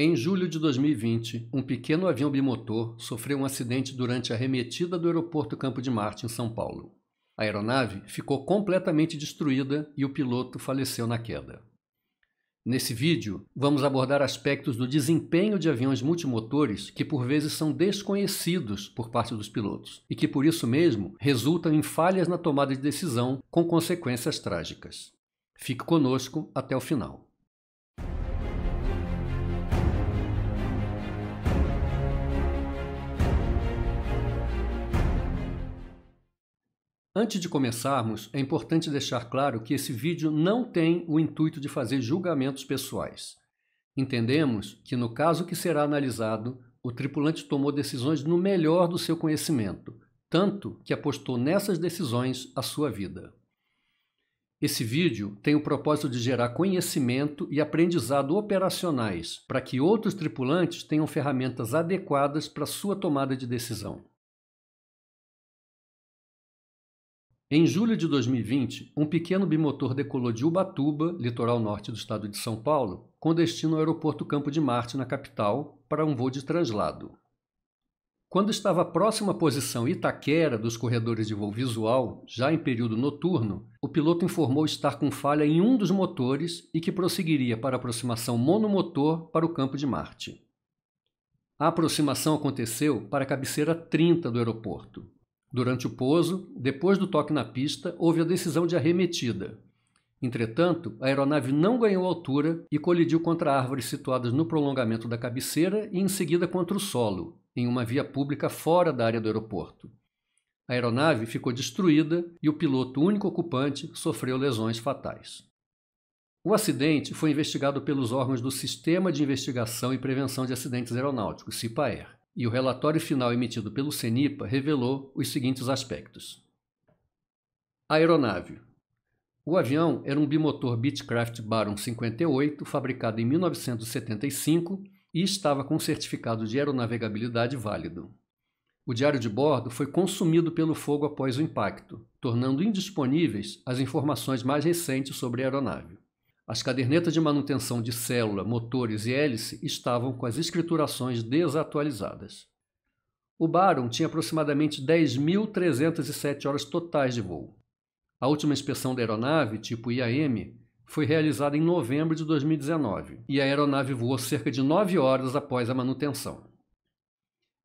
Em julho de 2020, um pequeno avião bimotor sofreu um acidente durante a remetida do aeroporto Campo de Marte, em São Paulo. A aeronave ficou completamente destruída e o piloto faleceu na queda. Nesse vídeo, vamos abordar aspectos do desempenho de aviões multimotores que por vezes são desconhecidos por parte dos pilotos e que por isso mesmo resultam em falhas na tomada de decisão com consequências trágicas. Fique conosco até o final. Antes de começarmos, é importante deixar claro que esse vídeo não tem o intuito de fazer julgamentos pessoais. Entendemos que, no caso que será analisado, o tripulante tomou decisões no melhor do seu conhecimento, tanto que apostou nessas decisões a sua vida. Esse vídeo tem o propósito de gerar conhecimento e aprendizado operacionais para que outros tripulantes tenham ferramentas adequadas para sua tomada de decisão. Em julho de 2020, um pequeno bimotor decolou de Ubatuba, litoral norte do estado de São Paulo, com destino ao aeroporto Campo de Marte, na capital, para um voo de translado. Quando estava próximo à posição Itaquera dos corredores de voo visual, já em período noturno, o piloto informou estar com falha em um dos motores e que prosseguiria para a aproximação monomotor para o Campo de Marte. A aproximação aconteceu para a cabeceira 30 do aeroporto, Durante o pouso, depois do toque na pista, houve a decisão de arremetida. Entretanto, a aeronave não ganhou altura e colidiu contra árvores situadas no prolongamento da cabeceira e em seguida contra o solo, em uma via pública fora da área do aeroporto. A aeronave ficou destruída e o piloto, único ocupante, sofreu lesões fatais. O acidente foi investigado pelos órgãos do Sistema de Investigação e Prevenção de Acidentes Aeronáuticos, CIPAER e o relatório final emitido pelo CENIPA revelou os seguintes aspectos. Aeronave. O avião era um bimotor Beechcraft Baron 58, fabricado em 1975 e estava com certificado de aeronavegabilidade válido. O diário de bordo foi consumido pelo fogo após o impacto, tornando indisponíveis as informações mais recentes sobre a aeronave. As cadernetas de manutenção de célula, motores e hélice estavam com as escriturações desatualizadas. O Baron tinha aproximadamente 10.307 horas totais de voo. A última inspeção da aeronave, tipo IAM, foi realizada em novembro de 2019 e a aeronave voou cerca de 9 horas após a manutenção.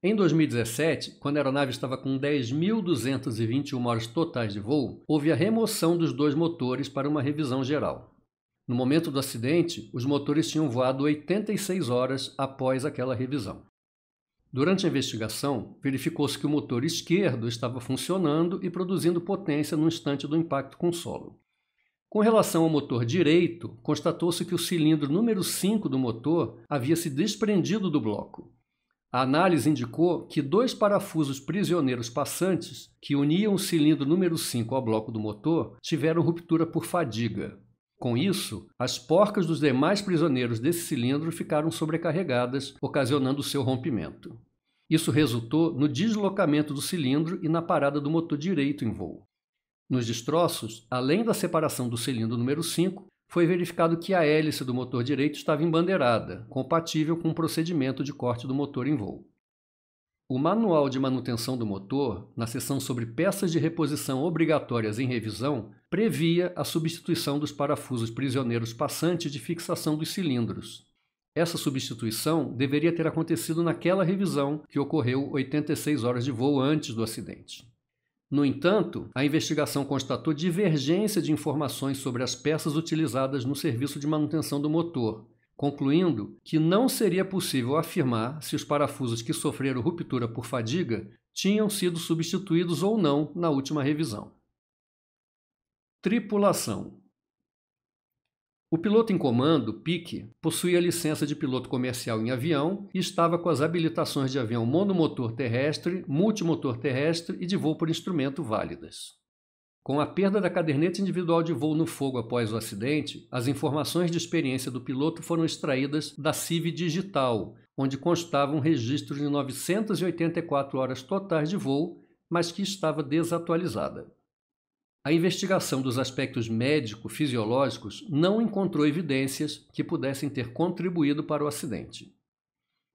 Em 2017, quando a aeronave estava com 10.221 horas totais de voo, houve a remoção dos dois motores para uma revisão geral. No momento do acidente, os motores tinham voado 86 horas após aquela revisão. Durante a investigação, verificou-se que o motor esquerdo estava funcionando e produzindo potência no instante do impacto com o solo. Com relação ao motor direito, constatou-se que o cilindro número 5 do motor havia se desprendido do bloco. A análise indicou que dois parafusos prisioneiros passantes, que uniam o cilindro número 5 ao bloco do motor, tiveram ruptura por fadiga, com isso, as porcas dos demais prisioneiros desse cilindro ficaram sobrecarregadas, ocasionando seu rompimento. Isso resultou no deslocamento do cilindro e na parada do motor direito em voo. Nos destroços, além da separação do cilindro número 5, foi verificado que a hélice do motor direito estava embandeirada, compatível com o procedimento de corte do motor em voo. O Manual de Manutenção do Motor, na seção sobre peças de reposição obrigatórias em revisão, previa a substituição dos parafusos prisioneiros passantes de fixação dos cilindros. Essa substituição deveria ter acontecido naquela revisão, que ocorreu 86 horas de voo antes do acidente. No entanto, a investigação constatou divergência de informações sobre as peças utilizadas no serviço de manutenção do motor, concluindo que não seria possível afirmar se os parafusos que sofreram ruptura por fadiga tinham sido substituídos ou não na última revisão. Tripulação O piloto em comando, Pique, possuía licença de piloto comercial em avião e estava com as habilitações de avião monomotor terrestre, multimotor terrestre e de voo por instrumento válidas. Com a perda da caderneta individual de voo no fogo após o acidente, as informações de experiência do piloto foram extraídas da CIV digital, onde constava um registro de 984 horas totais de voo, mas que estava desatualizada. A investigação dos aspectos médico-fisiológicos não encontrou evidências que pudessem ter contribuído para o acidente.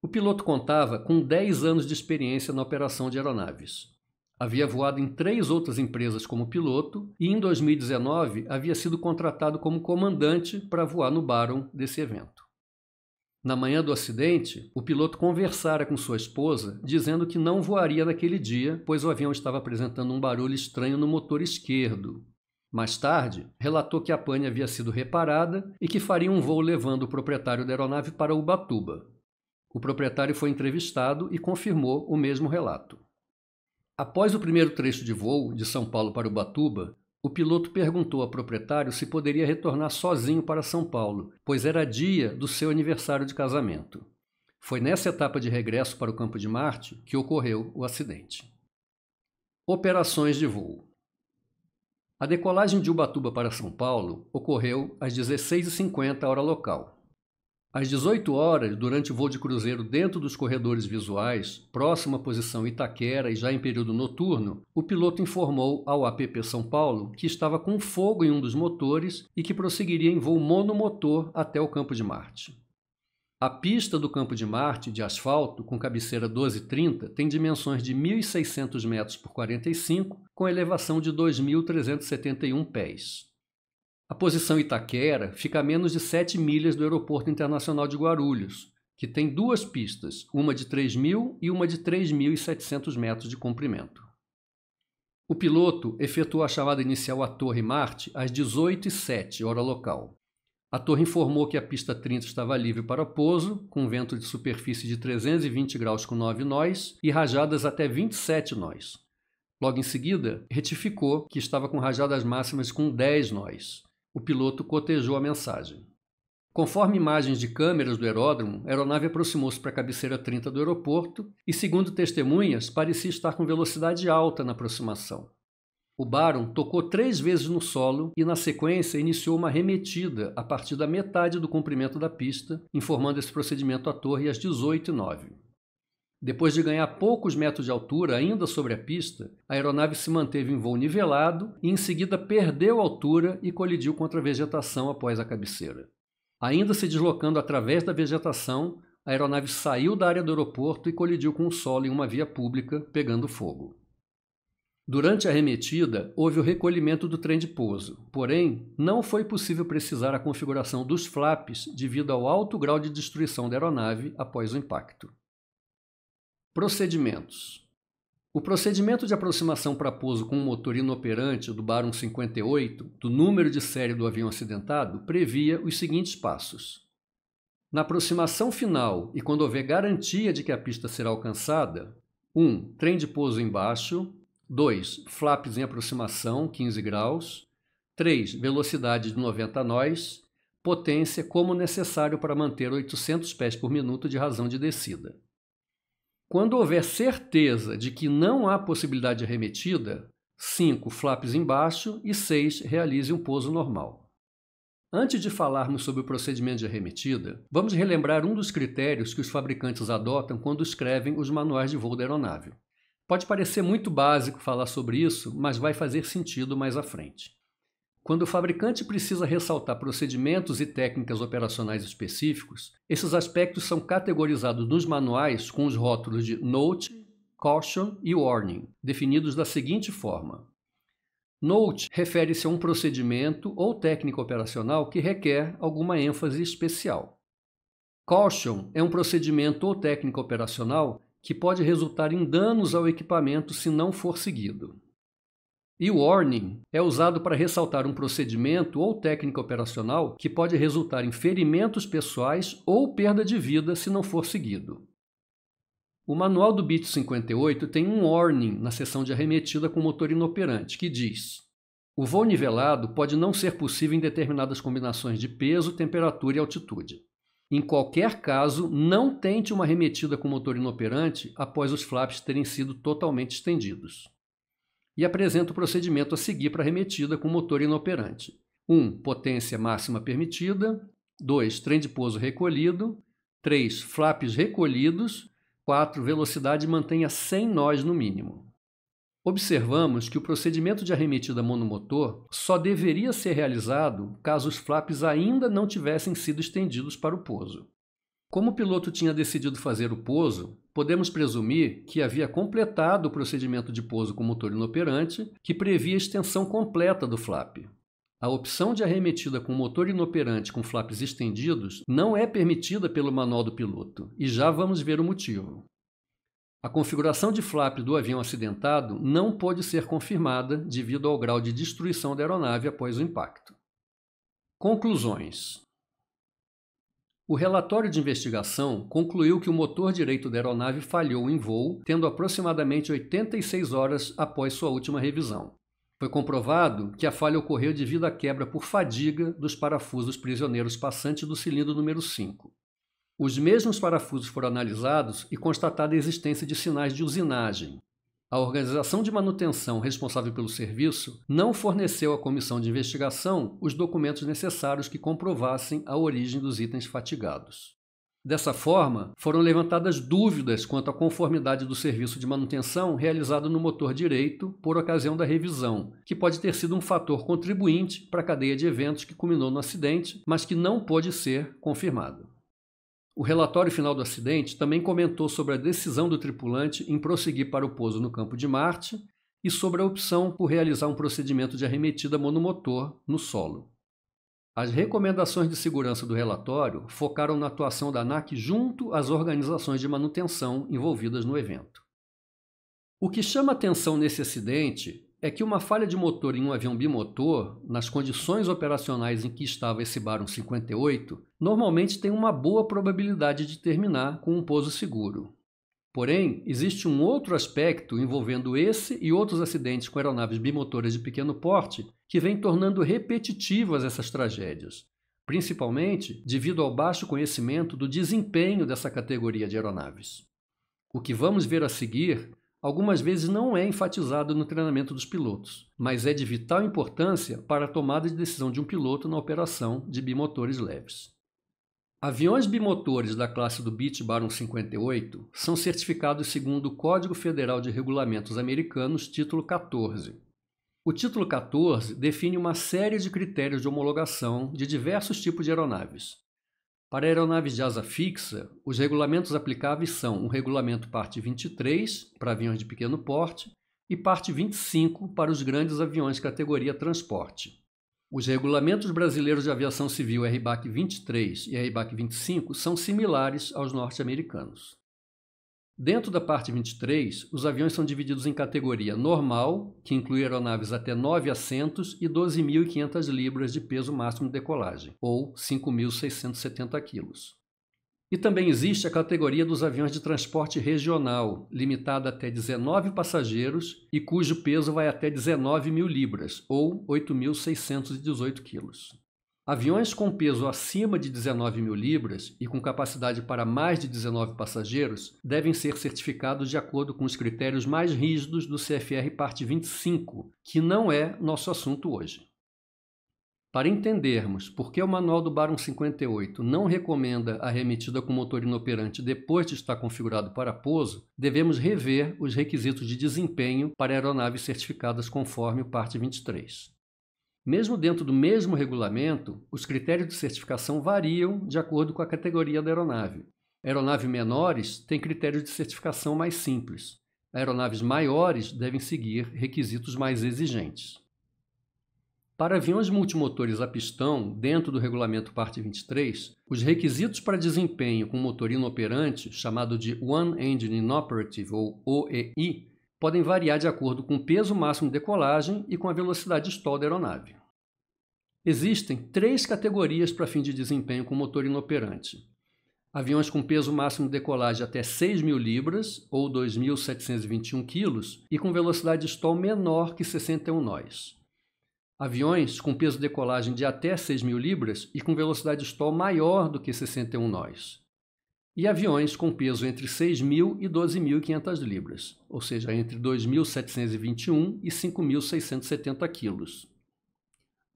O piloto contava com 10 anos de experiência na operação de aeronaves. Havia voado em três outras empresas como piloto e, em 2019, havia sido contratado como comandante para voar no Baron desse evento. Na manhã do acidente, o piloto conversara com sua esposa, dizendo que não voaria naquele dia, pois o avião estava apresentando um barulho estranho no motor esquerdo. Mais tarde, relatou que a pane havia sido reparada e que faria um voo levando o proprietário da aeronave para Ubatuba. O proprietário foi entrevistado e confirmou o mesmo relato. Após o primeiro trecho de voo de São Paulo para Ubatuba, o piloto perguntou ao proprietário se poderia retornar sozinho para São Paulo, pois era dia do seu aniversário de casamento. Foi nessa etapa de regresso para o Campo de Marte que ocorreu o acidente. Operações de voo. A decolagem de Ubatuba para São Paulo ocorreu às 16h50 hora local. Às 18 horas, durante o voo de cruzeiro dentro dos corredores visuais, próximo à posição Itaquera e já em período noturno, o piloto informou ao APP São Paulo que estava com fogo em um dos motores e que prosseguiria em voo monomotor até o Campo de Marte. A pista do Campo de Marte, de asfalto, com cabeceira 1230, tem dimensões de 1.600 metros por 45, com elevação de 2.371 pés. A posição Itaquera fica a menos de 7 milhas do Aeroporto Internacional de Guarulhos, que tem duas pistas, uma de 3.000 e uma de 3.700 metros de comprimento. O piloto efetuou a chamada inicial à Torre Marte às 18h07, hora local. A torre informou que a pista 30 estava livre para pouso, com vento de superfície de 320 graus com 9 nós e rajadas até 27 nós. Logo em seguida, retificou que estava com rajadas máximas com 10 nós. O piloto cotejou a mensagem. Conforme imagens de câmeras do aeródromo, a aeronave aproximou-se para a cabeceira 30 do aeroporto e, segundo testemunhas, parecia estar com velocidade alta na aproximação. O Baron tocou três vezes no solo e, na sequência, iniciou uma remetida a partir da metade do comprimento da pista, informando esse procedimento à torre às 18h09. Depois de ganhar poucos metros de altura ainda sobre a pista, a aeronave se manteve em voo nivelado e em seguida perdeu altura e colidiu contra a vegetação após a cabeceira. Ainda se deslocando através da vegetação, a aeronave saiu da área do aeroporto e colidiu com o solo em uma via pública, pegando fogo. Durante a remetida, houve o recolhimento do trem de pouso, porém, não foi possível precisar a configuração dos flaps devido ao alto grau de destruição da aeronave após o impacto. Procedimentos. O procedimento de aproximação para pouso com um motor inoperante do Barum 58, do número de série do avião acidentado, previa os seguintes passos. Na aproximação final e quando houver garantia de que a pista será alcançada, 1. Um, trem de pouso embaixo. 2. Flaps em aproximação, 15 graus. 3. Velocidade de 90 nós. Potência como necessário para manter 800 pés por minuto de razão de descida. Quando houver certeza de que não há possibilidade de arremetida, 5 flaps embaixo e 6 realize um pouso normal. Antes de falarmos sobre o procedimento de arremetida, vamos relembrar um dos critérios que os fabricantes adotam quando escrevem os manuais de voo da aeronave. Pode parecer muito básico falar sobre isso, mas vai fazer sentido mais à frente. Quando o fabricante precisa ressaltar procedimentos e técnicas operacionais específicos, esses aspectos são categorizados nos manuais com os rótulos de Note, Caution e Warning, definidos da seguinte forma: Note refere-se a um procedimento ou técnica operacional que requer alguma ênfase especial. Caution é um procedimento ou técnica operacional que pode resultar em danos ao equipamento se não for seguido. E o warning é usado para ressaltar um procedimento ou técnica operacional que pode resultar em ferimentos pessoais ou perda de vida se não for seguido. O manual do BIT 58 tem um warning na seção de arremetida com motor inoperante, que diz: o voo nivelado pode não ser possível em determinadas combinações de peso, temperatura e altitude. Em qualquer caso, não tente uma arremetida com motor inoperante após os flaps terem sido totalmente estendidos e apresenta o procedimento a seguir para a remetida com motor inoperante. 1. potência máxima permitida. 2. Trem de pouso recolhido. 3. Flaps recolhidos. 4. Velocidade mantenha 100 nós no mínimo. Observamos que o procedimento de arremetida monomotor só deveria ser realizado caso os flaps ainda não tivessem sido estendidos para o pouso. Como o piloto tinha decidido fazer o pouso, podemos presumir que havia completado o procedimento de pouso com motor inoperante, que previa a extensão completa do flap. A opção de arremetida com motor inoperante com flaps estendidos não é permitida pelo manual do piloto, e já vamos ver o motivo. A configuração de flap do avião acidentado não pôde ser confirmada devido ao grau de destruição da aeronave após o impacto. Conclusões: o relatório de investigação concluiu que o motor direito da aeronave falhou em voo, tendo aproximadamente 86 horas após sua última revisão. Foi comprovado que a falha ocorreu devido à quebra por fadiga dos parafusos prisioneiros passantes do cilindro número 5. Os mesmos parafusos foram analisados e constatada a existência de sinais de usinagem, a organização de manutenção responsável pelo serviço não forneceu à comissão de investigação os documentos necessários que comprovassem a origem dos itens fatigados. Dessa forma, foram levantadas dúvidas quanto à conformidade do serviço de manutenção realizado no motor direito por ocasião da revisão, que pode ter sido um fator contribuinte para a cadeia de eventos que culminou no acidente, mas que não pôde ser confirmado. O relatório final do acidente também comentou sobre a decisão do tripulante em prosseguir para o pouso no campo de Marte e sobre a opção por realizar um procedimento de arremetida monomotor no solo. As recomendações de segurança do relatório focaram na atuação da ANAC junto às organizações de manutenção envolvidas no evento. O que chama atenção nesse acidente é que uma falha de motor em um avião bimotor, nas condições operacionais em que estava esse Baron 58, normalmente tem uma boa probabilidade de terminar com um pouso seguro. Porém, existe um outro aspecto envolvendo esse e outros acidentes com aeronaves bimotoras de pequeno porte que vem tornando repetitivas essas tragédias, principalmente devido ao baixo conhecimento do desempenho dessa categoria de aeronaves. O que vamos ver a seguir algumas vezes não é enfatizado no treinamento dos pilotos, mas é de vital importância para a tomada de decisão de um piloto na operação de bimotores leves. Aviões bimotores da classe do Beach Baron 58 são certificados segundo o Código Federal de Regulamentos Americanos, título 14. O título 14 define uma série de critérios de homologação de diversos tipos de aeronaves, para aeronaves de asa fixa, os regulamentos aplicáveis são o Regulamento Parte 23 para aviões de pequeno porte e Parte 25 para os grandes aviões categoria transporte. Os regulamentos brasileiros de aviação civil RBAC 23 e RBAC 25 são similares aos norte-americanos. Dentro da parte 23, os aviões são divididos em categoria normal, que inclui aeronaves até 9 assentos e 12.500 libras de peso máximo de decolagem, ou 5.670 quilos. E também existe a categoria dos aviões de transporte regional, limitada até 19 passageiros e cujo peso vai até 19 mil libras, ou 8.618 quilos. Aviões com peso acima de 19 mil libras e com capacidade para mais de 19 passageiros devem ser certificados de acordo com os critérios mais rígidos do CFR Parte 25, que não é nosso assunto hoje. Para entendermos por que o manual do Baron 58 não recomenda a remetida com motor inoperante depois de estar configurado para pouso, devemos rever os requisitos de desempenho para aeronaves certificadas conforme o Parte 23. Mesmo dentro do mesmo regulamento, os critérios de certificação variam de acordo com a categoria da aeronave. Aeronaves menores têm critérios de certificação mais simples. Aeronaves maiores devem seguir requisitos mais exigentes. Para aviões multimotores a pistão, dentro do regulamento parte 23, os requisitos para desempenho com motor inoperante, chamado de One Engine Inoperative ou OEI, podem variar de acordo com o peso máximo de decolagem e com a velocidade stall da aeronave. Existem três categorias para fim de desempenho com motor inoperante. Aviões com peso máximo de decolagem até 6.000 libras ou 2.721 quilos e com velocidade de stall menor que 61 nós. Aviões com peso de decolagem de até 6.000 libras e com velocidade de stall maior do que 61 nós. E aviões com peso entre 6.000 e 12.500 libras, ou seja, entre 2.721 e 5.670 quilos.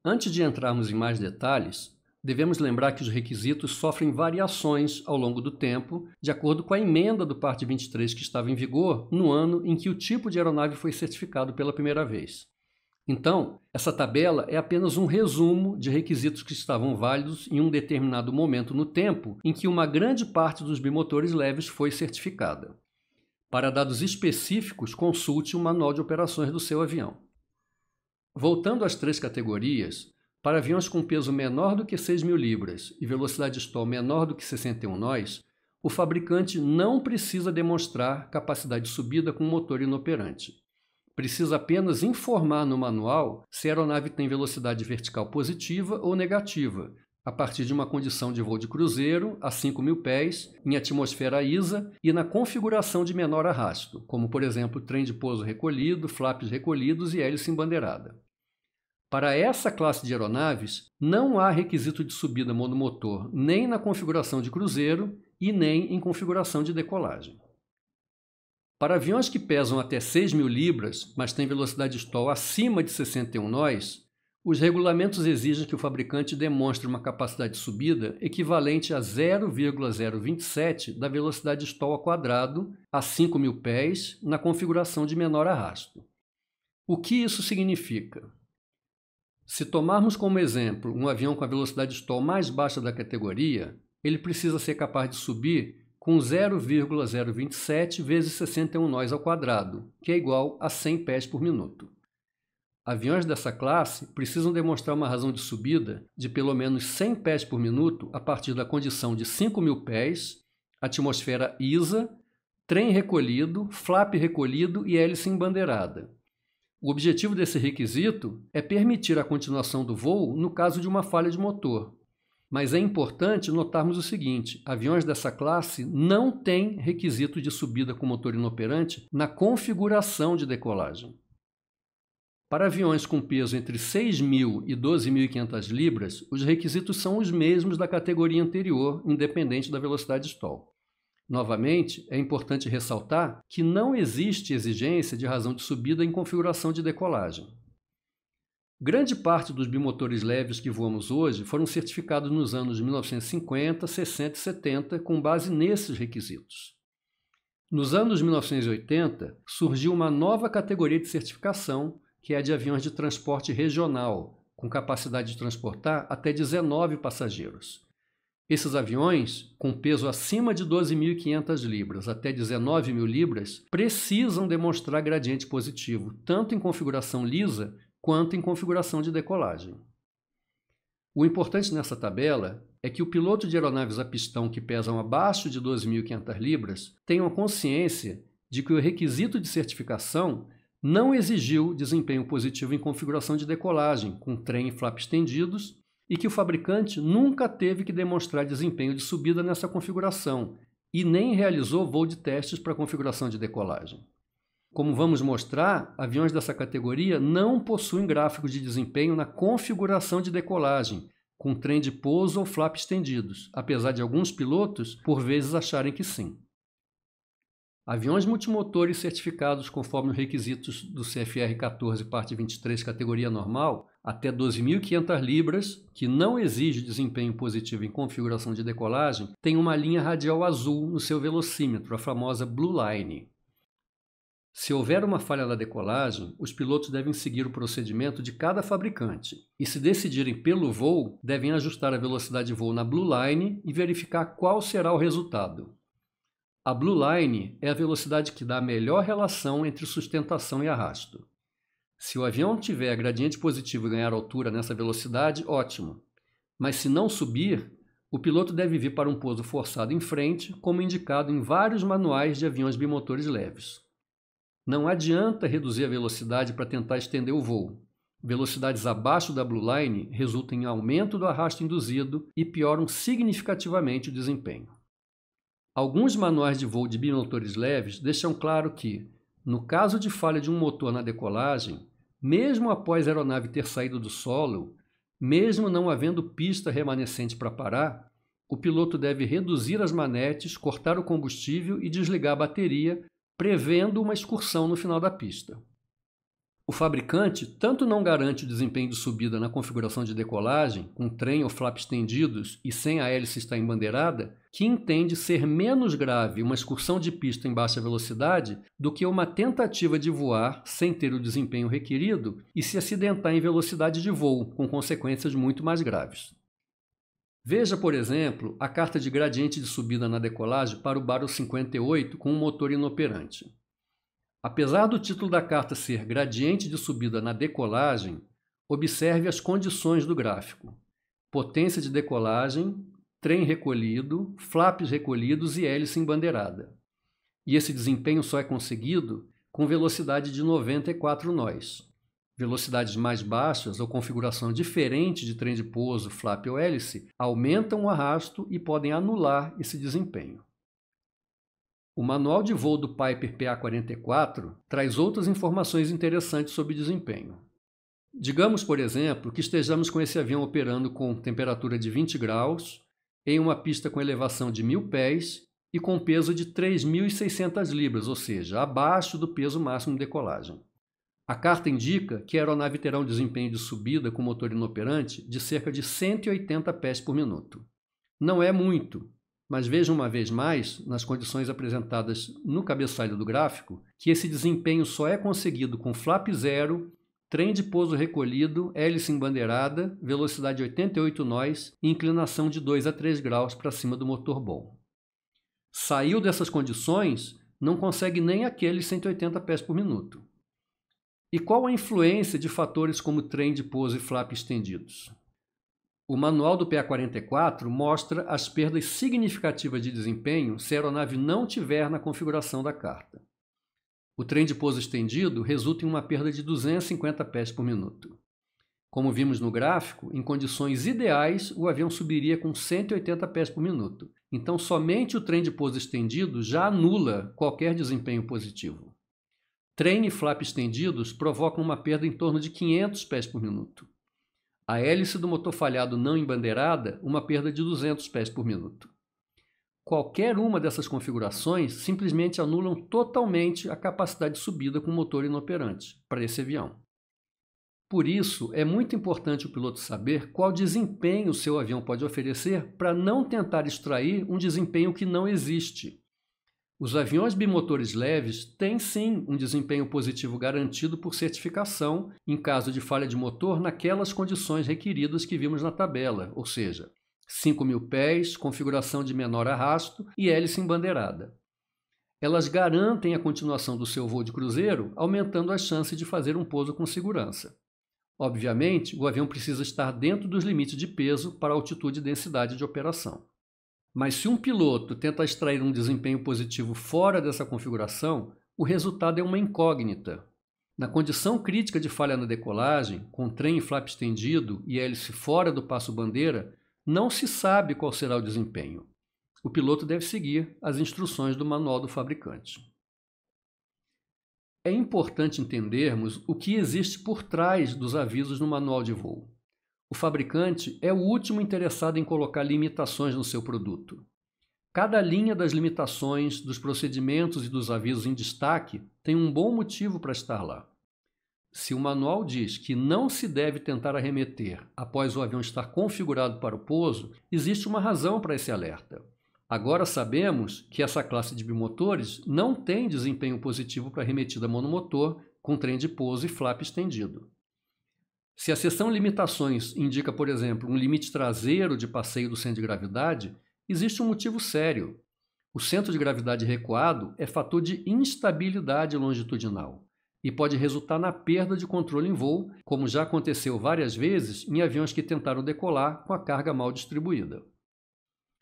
Antes de entrarmos em mais detalhes, devemos lembrar que os requisitos sofrem variações ao longo do tempo, de acordo com a emenda do Parte 23 que estava em vigor no ano em que o tipo de aeronave foi certificado pela primeira vez. Então, essa tabela é apenas um resumo de requisitos que estavam válidos em um determinado momento no tempo em que uma grande parte dos bimotores leves foi certificada. Para dados específicos, consulte o Manual de Operações do seu avião. Voltando às três categorias, para aviões com peso menor do que 6 mil libras e velocidade stall menor do que 61 nós, o fabricante não precisa demonstrar capacidade de subida com motor inoperante. Precisa apenas informar no manual se a aeronave tem velocidade vertical positiva ou negativa, a partir de uma condição de voo de cruzeiro a 5 mil pés, em atmosfera ISA e na configuração de menor arrasto, como por exemplo trem de pouso recolhido, flaps recolhidos e hélice embandeirada. Para essa classe de aeronaves, não há requisito de subida monomotor nem na configuração de cruzeiro e nem em configuração de decolagem. Para aviões que pesam até 6 mil libras, mas têm velocidade stall acima de 61 nós, os regulamentos exigem que o fabricante demonstre uma capacidade de subida equivalente a 0,027 da velocidade stall ao quadrado a 5 mil pés na configuração de menor arrasto. O que isso significa? Se tomarmos como exemplo um avião com a velocidade de Stoll mais baixa da categoria, ele precisa ser capaz de subir com 0,027 vezes 61 nós ao quadrado, que é igual a 100 pés por minuto. Aviões dessa classe precisam demonstrar uma razão de subida de pelo menos 100 pés por minuto a partir da condição de 5.000 pés, atmosfera isa, trem recolhido, flap recolhido e hélice embandeirada. O objetivo desse requisito é permitir a continuação do voo no caso de uma falha de motor. Mas é importante notarmos o seguinte: aviões dessa classe não têm requisito de subida com motor inoperante na configuração de decolagem. Para aviões com peso entre 6.000 e 12.500 libras, os requisitos são os mesmos da categoria anterior, independente da velocidade stall. Novamente, é importante ressaltar que não existe exigência de razão de subida em configuração de decolagem. Grande parte dos bimotores leves que voamos hoje foram certificados nos anos 1950, 60 e 70 com base nesses requisitos. Nos anos 1980, surgiu uma nova categoria de certificação, que é a de aviões de transporte regional, com capacidade de transportar até 19 passageiros. Esses aviões, com peso acima de 12.500 libras até 19.000 libras, precisam demonstrar gradiente positivo, tanto em configuração lisa quanto em configuração de decolagem. O importante nessa tabela é que o piloto de aeronaves a pistão que pesam abaixo de 12.500 libras tenha consciência de que o requisito de certificação não exigiu desempenho positivo em configuração de decolagem, com trem e flap estendidos e que o fabricante nunca teve que demonstrar desempenho de subida nessa configuração e nem realizou voo de testes para configuração de decolagem. Como vamos mostrar, aviões dessa categoria não possuem gráficos de desempenho na configuração de decolagem, com trem de pouso ou flap estendidos, apesar de alguns pilotos por vezes acharem que sim. Aviões multimotores certificados conforme os requisitos do CFR 14, parte 23, categoria normal, até 2.500 libras, que não exige desempenho positivo em configuração de decolagem, tem uma linha radial azul no seu velocímetro, a famosa Blue Line. Se houver uma falha na decolagem, os pilotos devem seguir o procedimento de cada fabricante e, se decidirem pelo voo, devem ajustar a velocidade de voo na Blue Line e verificar qual será o resultado. A Blue Line é a velocidade que dá a melhor relação entre sustentação e arrasto. Se o avião tiver gradiente positivo e ganhar altura nessa velocidade, ótimo. Mas se não subir, o piloto deve vir para um pouso forçado em frente, como indicado em vários manuais de aviões bimotores leves. Não adianta reduzir a velocidade para tentar estender o voo. Velocidades abaixo da Blue Line resultam em aumento do arrasto induzido e pioram significativamente o desempenho. Alguns manuais de voo de bimotores leves deixam claro que, no caso de falha de um motor na decolagem, mesmo após a aeronave ter saído do solo, mesmo não havendo pista remanescente para parar, o piloto deve reduzir as manetes, cortar o combustível e desligar a bateria, prevendo uma excursão no final da pista. O fabricante tanto não garante o desempenho de subida na configuração de decolagem, com trem ou flap estendidos e sem a hélice estar embandeirada, que entende ser menos grave uma excursão de pista em baixa velocidade do que uma tentativa de voar sem ter o desempenho requerido e se acidentar em velocidade de voo, com consequências muito mais graves. Veja, por exemplo, a carta de gradiente de subida na decolagem para o Baro 58 com um motor inoperante. Apesar do título da carta ser Gradiente de subida na decolagem, observe as condições do gráfico: potência de decolagem, trem recolhido, flaps recolhidos e hélice embandeirada. E esse desempenho só é conseguido com velocidade de 94 nós. Velocidades mais baixas ou configuração diferente de trem de pouso, flap ou hélice aumentam o arrasto e podem anular esse desempenho. O manual de voo do Piper PA-44 traz outras informações interessantes sobre desempenho. Digamos, por exemplo, que estejamos com esse avião operando com temperatura de 20 graus, em uma pista com elevação de 1.000 pés e com peso de 3.600 libras, ou seja, abaixo do peso máximo de decolagem. A carta indica que a aeronave terá um desempenho de subida com motor inoperante de cerca de 180 pés por minuto. Não é muito, mas veja uma vez mais, nas condições apresentadas no cabeçalho do gráfico, que esse desempenho só é conseguido com flap zero, trem de pouso recolhido, hélice embandeirada, velocidade 88 nós e inclinação de 2 a 3 graus para cima do motor bom. Saiu dessas condições, não consegue nem aqueles 180 pés por minuto. E qual a influência de fatores como trem de pouso e flap estendidos? O manual do PA44 mostra as perdas significativas de desempenho se a aeronave não tiver na configuração da carta. O trem de pouso estendido resulta em uma perda de 250 pés por minuto. Como vimos no gráfico, em condições ideais, o avião subiria com 180 pés por minuto. Então, somente o trem de pouso estendido já anula qualquer desempenho positivo. Trem e flap estendidos provocam uma perda em torno de 500 pés por minuto. A hélice do motor falhado não embandeirada, uma perda de 200 pés por minuto. Qualquer uma dessas configurações simplesmente anulam totalmente a capacidade de subida com motor inoperante para esse avião. Por isso, é muito importante o piloto saber qual desempenho o seu avião pode oferecer para não tentar extrair um desempenho que não existe. Os aviões bimotores leves têm sim um desempenho positivo garantido por certificação em caso de falha de motor naquelas condições requeridas que vimos na tabela, ou seja, 5 mil pés, configuração de menor arrasto e hélice embandeirada. Elas garantem a continuação do seu voo de cruzeiro, aumentando as chances de fazer um pouso com segurança. Obviamente, o avião precisa estar dentro dos limites de peso para altitude e densidade de operação. Mas se um piloto tenta extrair um desempenho positivo fora dessa configuração, o resultado é uma incógnita. Na condição crítica de falha na decolagem, com trem e flap estendido e hélice fora do passo-bandeira, não se sabe qual será o desempenho. O piloto deve seguir as instruções do manual do fabricante. É importante entendermos o que existe por trás dos avisos no manual de voo. O fabricante é o último interessado em colocar limitações no seu produto. Cada linha das limitações, dos procedimentos e dos avisos em destaque tem um bom motivo para estar lá. Se o manual diz que não se deve tentar arremeter após o avião estar configurado para o pouso, existe uma razão para esse alerta. Agora sabemos que essa classe de bimotores não tem desempenho positivo para arremetida monomotor com trem de pouso e flap estendido. Se a seção limitações indica, por exemplo, um limite traseiro de passeio do centro de gravidade, existe um motivo sério. O centro de gravidade recuado é fator de instabilidade longitudinal e pode resultar na perda de controle em voo, como já aconteceu várias vezes em aviões que tentaram decolar com a carga mal distribuída.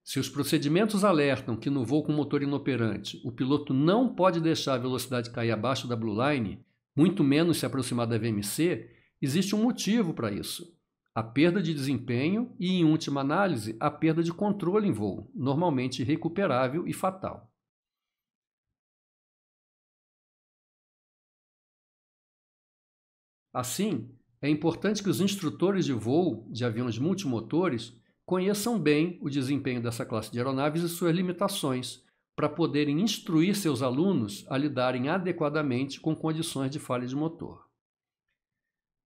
Se os procedimentos alertam que no voo com motor inoperante o piloto não pode deixar a velocidade cair abaixo da Blue Line, muito menos se aproximar da VMC, Existe um motivo para isso: a perda de desempenho e, em última análise, a perda de controle em voo, normalmente recuperável e fatal. Assim, é importante que os instrutores de voo de aviões multimotores conheçam bem o desempenho dessa classe de aeronaves e suas limitações, para poderem instruir seus alunos a lidarem adequadamente com condições de falha de motor.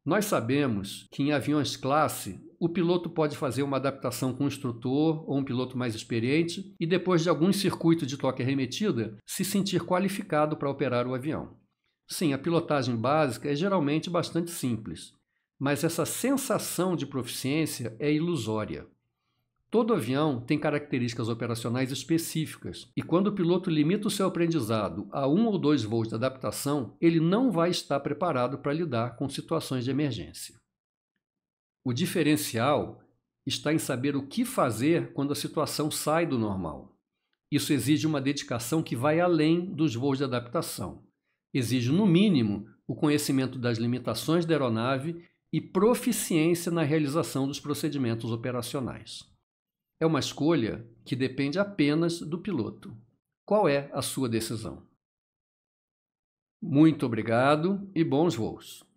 Nós sabemos que em aviões classe, o piloto pode fazer uma adaptação com o instrutor ou um piloto mais experiente e, depois de algum circuito de toque arremetida, se sentir qualificado para operar o avião. Sim, a pilotagem básica é geralmente bastante simples, mas essa sensação de proficiência é ilusória. Todo avião tem características operacionais específicas, e quando o piloto limita o seu aprendizado a um ou dois voos de adaptação, ele não vai estar preparado para lidar com situações de emergência. O diferencial está em saber o que fazer quando a situação sai do normal. Isso exige uma dedicação que vai além dos voos de adaptação. Exige, no mínimo, o conhecimento das limitações da aeronave e proficiência na realização dos procedimentos operacionais. É uma escolha que depende apenas do piloto. Qual é a sua decisão? Muito obrigado e bons voos!